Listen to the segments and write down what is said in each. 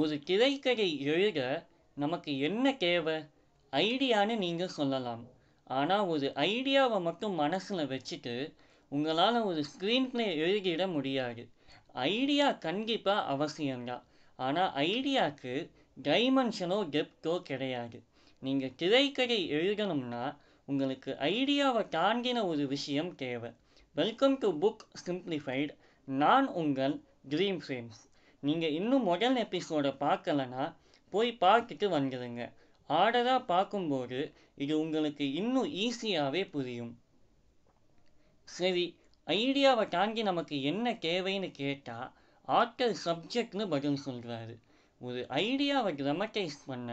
ஒரு திரைக்கதை எழுத நமக்கு என்ன தேவை ஐடியான்னு நீங்கள் சொல்லலாம் ஆனால் ஒரு ஐடியாவை மட்டும் மனசில் வச்சுட்டு உங்களால் ஒரு ஸ்க்ரீன் பிளே எழுதிட முடியாது ஐடியா கண்டிப்பாக அவசியம்தான் ஆனால் ஐடியாவுக்கு டைமென்ஷனோ டெப்த்தோ கிடையாது நீங்கள் திரைக்கதை எழுதணும்னா உங்களுக்கு ஐடியாவை தாண்டின ஒரு விஷயம் தேவை வெல்கம் டு புக் சிம்பிளிஃபைடு நான் உங்கள் ட்ரீம் ஃப்ரேம்ஸ் நீங்கள் இன்னும் முதல் எபிசோடை பார்க்கலனா போய் பார்த்துட்டு வந்துடுங்க ஆர்டராக பார்க்கும்போது இது உங்களுக்கு இன்னும் ஈஸியாகவே புரியும் சரி ஐடியாவை தாண்டி நமக்கு என்ன தேவைன்னு கேட்டால் ஆர்டர் சப்ஜெக்ட்னு பதில் சொல்கிறாரு ஒரு ஐடியாவை கிரமட்டைஸ் பண்ண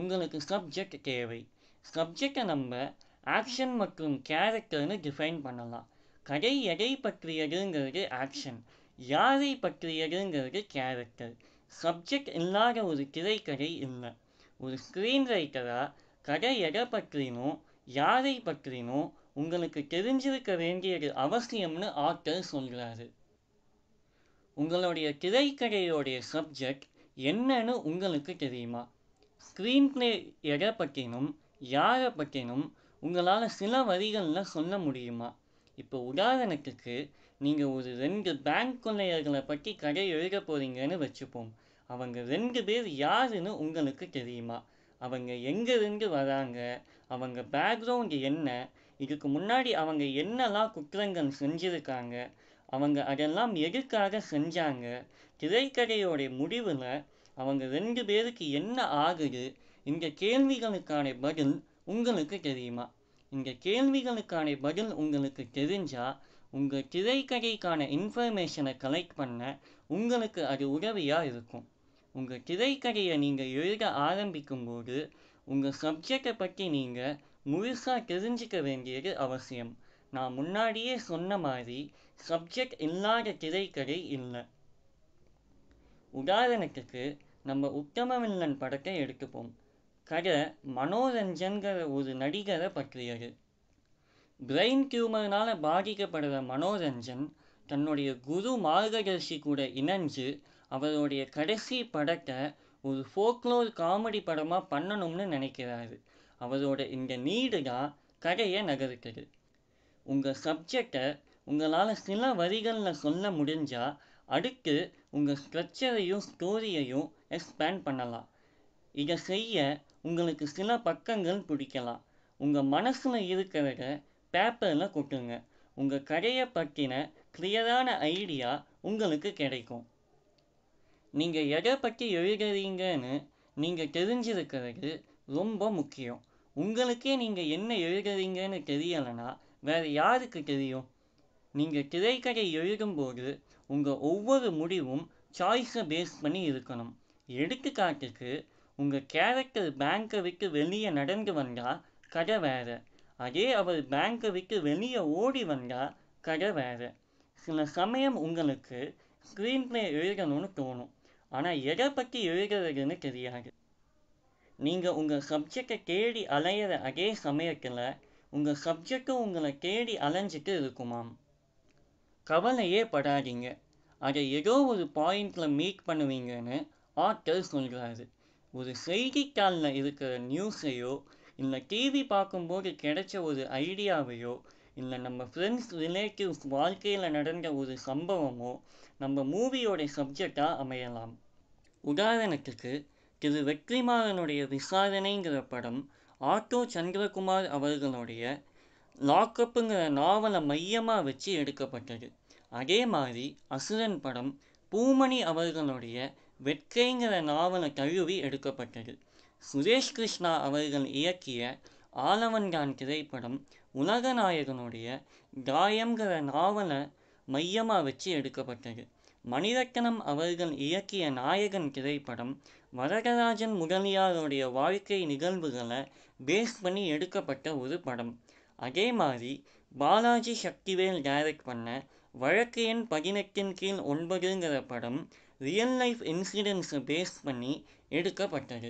உங்களுக்கு சப்ஜெக்ட் தேவை சப்ஜெக்டை நம்ம ஆக்ஷன் மற்றும் கேரக்டர்னு டிஃபைன் பண்ணலாம் கதை எதை பற்றியதுங்கிறது ஆக்ஷன் யாரை பற்றியதுங்கிறது கேரக்டர் சப்ஜெக்ட் இல்லாத ஒரு திரைக்கதை இல்லை ஒரு ஸ்க்ரீன் ரைட்டராக கதை எதை பற்றினோ யாரை பற்றினோ உங்களுக்கு தெரிஞ்சிருக்க வேண்டியது அவசியம்னு ஆத்தர் சொல்கிறாரு உங்களுடைய திரைக்கதையோடைய சப்ஜெக்ட் என்னன்னு உங்களுக்கு தெரியுமா ஸ்க்ரீன் பிளே எதை பற்றினும் யாரை பற்றினும் உங்களால் சில வரிகளில் சொல்ல முடியுமா இப்போ உதாரணத்துக்கு நீங்கள் ஒரு ரெண்டு பேங்க் கொள்ளையர்களை பற்றி கதை எழுத போகிறீங்கன்னு வச்சுப்போம் அவங்க ரெண்டு பேர் யாருன்னு உங்களுக்கு தெரியுமா அவங்க எங்கேருந்து வராங்க அவங்க பேக்ரவுண்டு என்ன இதுக்கு முன்னாடி அவங்க என்னெல்லாம் குற்றங்கள் செஞ்சுருக்காங்க அவங்க அதெல்லாம் எதுக்காக செஞ்சாங்க திரைக்கதையோடைய முடிவில் அவங்க ரெண்டு பேருக்கு என்ன ஆகுது இந்த கேள்விகளுக்கான பதில் உங்களுக்கு தெரியுமா இந்த கேள்விகளுக்கான பதில் உங்களுக்கு தெரிஞ்சால் உங்கள் திரைக்கதைக்கான இன்ஃபர்மேஷனை கலெக்ட் பண்ண உங்களுக்கு அது உதவியாக இருக்கும் உங்கள் திரைக்கதையை நீங்கள் எழுத ஆரம்பிக்கும்போது உங்கள் சப்ஜெக்டை பற்றி நீங்கள் முழுசாக தெரிஞ்சிக்க வேண்டியது அவசியம் நான் முன்னாடியே சொன்ன மாதிரி சப்ஜெக்ட் இல்லாத திரைக்கதை இல்லை உதாரணத்துக்கு நம்ம உத்தமவில்லன் படத்தை எடுத்துப்போம் கதை மனோரஞ்சன்கிற ஒரு நடிகரை பற்றியது பிரெயின் டியூமர்னால் பாதிக்கப்படுற மனோரஞ்சன் தன்னுடைய குரு மார்கதர்ஷி கூட இணைஞ்சு அவருடைய கடைசி படத்தை ஒரு ஃபோக்லோர் காமெடி படமாக பண்ணணும்னு நினைக்கிறாரு அவரோட இந்த நீடு தான் கதையை நகர்த்துது உங்கள் சப்ஜெக்டை உங்களால் சில வரிகளில் சொல்ல முடிஞ்சால் அடுத்து உங்கள் ஸ்ட்ரக்சரையும் ஸ்டோரியையும் எக்ஸ்பேண்ட் பண்ணலாம் இதை செய்ய உங்களுக்கு சில பக்கங்கள் பிடிக்கலாம் உங்கள் மனசில் இருக்கிறத பேப்பரில் கொட்டுங்க உங்கள் கடையை பற்றின கிளியரான ஐடியா உங்களுக்கு கிடைக்கும் நீங்கள் எதை பற்றி எழுதுறீங்கன்னு நீங்கள் தெரிஞ்சிருக்கிறது ரொம்ப முக்கியம் உங்களுக்கே நீங்கள் என்ன எழுதுறீங்கன்னு தெரியலைன்னா வேறு யாருக்கு தெரியும் நீங்கள் திரைக்கதை எழுதும்போது உங்கள் ஒவ்வொரு முடிவும் சாய்ஸை பேஸ் பண்ணி இருக்கணும் எடுத்துக்காட்டுக்கு உங்கள் கேரக்டர் பேங்க்கை விட்டு வெளியே நடந்து வந்தால் கதை வேறு அதே அவர் பேங்க்கை விட்டு வெளியே ஓடி வந்தால் கதை வேறு சில சமயம் உங்களுக்கு ஸ்க்ரீன் ப்ளே எழுதணும்னு தோணும் ஆனால் எதை பற்றி எழுதுறதுன்னு தெரியாது நீங்கள் உங்கள் சப்ஜெக்டை தேடி அலையிற அதே சமயத்தில் உங்கள் சப்ஜெக்டும் உங்களை தேடி அலைஞ்சிட்டு இருக்குமாம் கவலையே படாதீங்க அதை ஏதோ ஒரு பாயிண்டில் மீட் பண்ணுவீங்கன்னு ஆற்றல் சொல்கிறாரு ஒரு செய்தித்தாளில் இருக்கிற நியூஸையோ இல்லை டிவி பார்க்கும்போது கிடைச்ச ஒரு ஐடியாவையோ இல்லை நம்ம ஃப்ரெண்ட்ஸ் ரிலேட்டிவ்ஸ் வாழ்க்கையில் நடந்த ஒரு சம்பவமோ நம்ம மூவியோடைய சப்ஜெக்டாக அமையலாம் உதாரணத்துக்கு திரு வெற்றிமாறனுடைய விசாரணைங்கிற படம் ஆட்டோ சந்திரகுமார் அவர்களுடைய லாக்கப்புங்கிற நாவலை மையமாக வச்சு எடுக்கப்பட்டது அதே மாதிரி அசுரன் படம் பூமணி அவர்களுடைய வெட்கைங்கிற நாவலை தழுவி எடுக்கப்பட்டது சுரேஷ் கிருஷ்ணா அவர்கள் இயக்கிய ஆலவன்கான் திரைப்படம் உலகநாயகனுடைய காயங்கிற நாவலை மையமாக வச்சு எடுக்கப்பட்டது மணிரத்னம் அவர்கள் இயக்கிய நாயகன் திரைப்படம் வரதராஜன் முதலியாருடைய வாழ்க்கை நிகழ்வுகளை பேஸ் பண்ணி எடுக்கப்பட்ட ஒரு படம் அதே மாதிரி பாலாஜி சக்திவேல் டைரக்ட் பண்ண வழக்கு எண் பதினெட்டின் கீழ் ஒன்பதுங்கிற படம் ரியல் லைஃப் இன்சிடென்ட்ஸை பேஸ் பண்ணி எடுக்கப்பட்டது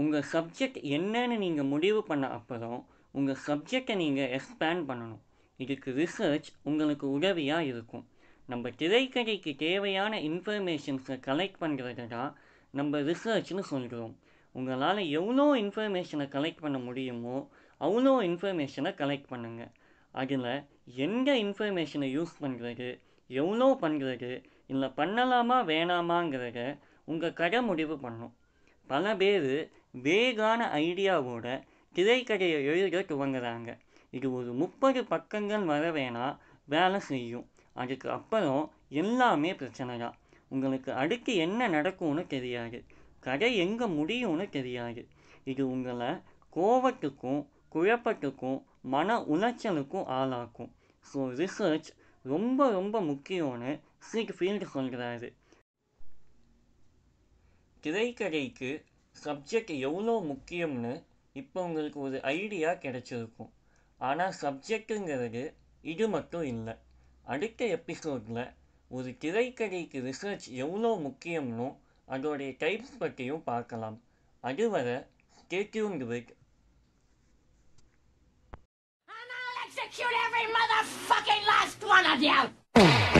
உங்கள் சப்ஜெக்ட் என்னன்னு நீங்கள் முடிவு பண்ண அப்புறம் உங்கள் சப்ஜெக்டை நீங்கள் எக்ஸ்பேண்ட் பண்ணணும் இதுக்கு ரிசர்ச் உங்களுக்கு உதவியாக இருக்கும் நம்ம திரைக்கதைக்கு தேவையான இன்ஃபர்மேஷன்ஸை கலெக்ட் பண்ணுறது தான் நம்ம ரிசர்ச்னு சொல்கிறோம் உங்களால் எவ்வளோ இன்ஃபர்மேஷனை கலெக்ட் பண்ண முடியுமோ அவ்வளோ இன்ஃபர்மேஷனை கலெக்ட் பண்ணுங்கள் அதில் எந்த இன்ஃபர்மேஷனை யூஸ் பண்ணுறது எவ்வளோ பண்ணுறது இல்லை பண்ணலாமா வேணாமாங்கிறத உங்கள் கடை முடிவு பண்ணும் பல பேர் வேகான ஐடியாவோட திரைக்கடையை எழுத துவங்குறாங்க இது ஒரு முப்பது பக்கங்கள் வர வேணால் வேலை செய்யும் அதுக்கு அப்புறம் எல்லாமே பிரச்சனை தான் உங்களுக்கு அடுத்து என்ன நடக்கும்னு தெரியாது கடை எங்கே முடியும்னு தெரியாது இது உங்களை கோவத்துக்கும் குழப்பத்துக்கும் மன உளைச்சலுக்கும் ஆளாக்கும் ஸோ ரிசர்ச் ரொம்ப ரொம்ப முக்கியம்னு சீட் ஃபீல்டு சொல்கிறாரு திரைக்கதைக்கு சப்ஜெக்ட் எவ்வளோ முக்கியம்னு இப்போ உங்களுக்கு ஒரு ஐடியா கிடைச்சிருக்கும் ஆனால் சப்ஜெக்டுங்கிறது இது மட்டும் இல்லை அடுத்த எபிசோடில் ஒரு திரைக்கதைக்கு ரிசர்ச் எவ்வளோ முக்கியம்னோ அதோடைய டைப்ஸ் பற்றியும் பார்க்கலாம் அதுவரை stay tuned with execute every motherfucker last one of you!